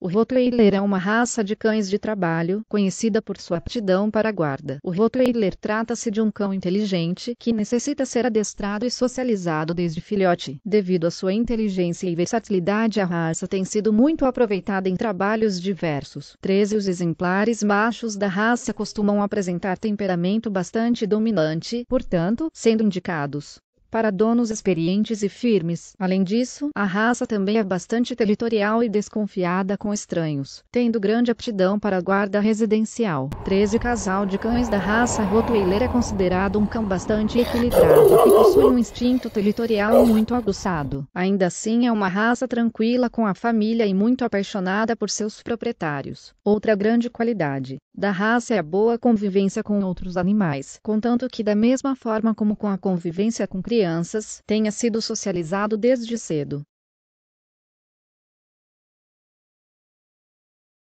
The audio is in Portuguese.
O Rottweiler é uma raça de cães de trabalho, conhecida por sua aptidão para a guarda. O Rottweiler trata-se de um cão inteligente que necessita ser adestrado e socializado desde filhote. Devido à sua inteligência e versatilidade, a raça tem sido muito aproveitada em trabalhos diversos. 13 Os exemplares machos da raça costumam apresentar temperamento bastante dominante, portanto, sendo indicados para donos experientes e firmes. Além disso, a raça também é bastante territorial e desconfiada com estranhos, tendo grande aptidão para a guarda residencial. 13 Casal de cães da raça Rottweiler é considerado um cão bastante equilibrado e possui um instinto territorial muito aguçado. Ainda assim, é uma raça tranquila com a família e muito apaixonada por seus proprietários. Outra grande qualidade da raça é a boa convivência com outros animais, contanto que da mesma forma como com a convivência com crianças crianças tenha sido socializado desde cedo